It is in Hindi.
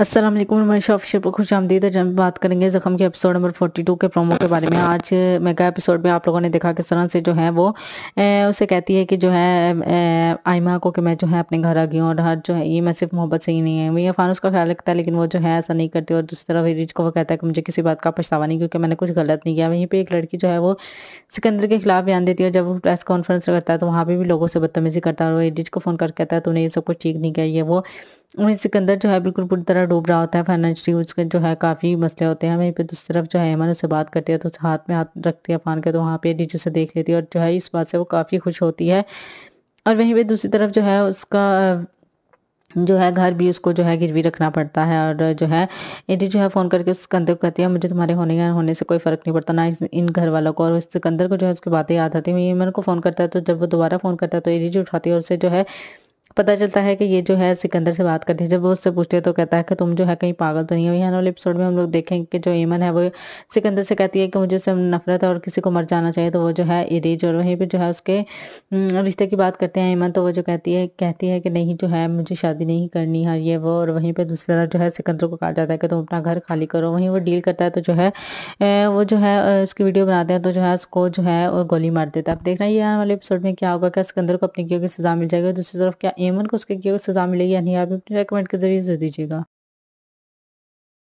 असलम मैं शॉफ़ शिप खुश आमदीद है जब बात करेंगे ज़ख़म के एपिसोड नंबर 42 के प्रोमो के बारे में आज मेगा एपिसोड में आप लोगों ने देखा किस तरह से जो है वो ए, उसे कहती है कि जो है आयमा को कि मैं जो है अपने घर आ गई हूँ और हर जो है ये मैं सिर्फ मोहब्बत से ही नहीं है मैं फ़ान उसका ख्याल रखता है लेकिन वो जो है ऐसा नहीं करती और दूसरी तरफ रिज को वो कहता है कि मुझे किसी बात का पछतावा नहीं क्योंकि मैंने कुछ गलत नहीं किया वहीं पर एक लड़की जो है वो सिकंदर के खिलाफ बयान देती है जब वो प्रेस कॉन्फ्रेंस करता है तो वहाँ पर भी लोगों से बदतमीजी करता है और वो रिज को फ़ोन करके कहता है उन्हें ये सब कुछ ठीक नहीं किया ये वो और इसके अंदर जो है बिल्कुल पूरी तरह डूब रहा होता है फाइनेंशली उसके जो है काफ़ी मसले होते हैं वहीं पे दूसरी तरफ जो है अमन उससे बात करती है तो हाथ में हाथ रखती है फान के तो वहाँ पे नीचे से देख लेती है और जो है इस बात से वो काफ़ी खुश होती है और वहीं पर दूसरी तरफ जो है उसका जो है घर भी उसको जो है गिरवी रखना पड़ता है और जो है एडी जो है फ़ोन करके उस सिकंदर को कहती है मुझे तुम्हारे होने या होने से कोई फ़र्क नहीं पड़ता ना इन घर वालों को और उस सिकंदर को जो है उसकी बातें याद आती है मेमन को फ़ोन करता है तो जब वो दोबारा फ़ोन करता है तो एडी जो उठाती है और उसे जो है पता चलता है कि ये जो है सिकंदर से बात करती है जब वो उससे पूछते हैं तो कहता है कि तुम जो है कहीं पागल तो नहीं हो यहाँ वाले एपिसोड में हम लोग देखेंगे कि जो ईमन है वो सिकंदर से कहती है कि मुझे उससे नफरत है और किसी को मर जाना चाहिए तो वो जो है इरीज और वहीं पर जो है उसके हम्म, रिश्ते की बात करते हैं ईमन तो वो जो कहती है कहती है कि नहीं जो है मुझे शादी नहीं करनी है ये वो और वहीं पर दूसरी तरफ जो है सिकंदर को कहा जाता है कि तुम अपना घर खाली करो वहीं वो डील करता है तो जो है वो जो है उसकी वीडियो बनाते हैं तो जो है उसको जो है गोली मार देता है अब देखना ये आने वाले एपिसोड में क्या होगा क्या सिकंदर को अपनी की सज़ा मिल जाएगी दूसरी तरफ क्या एमन को उसके क्या सज़ा मिलेगी नहीं आप अपनी रेकमेंड के ज़रिए दे दीजिएगा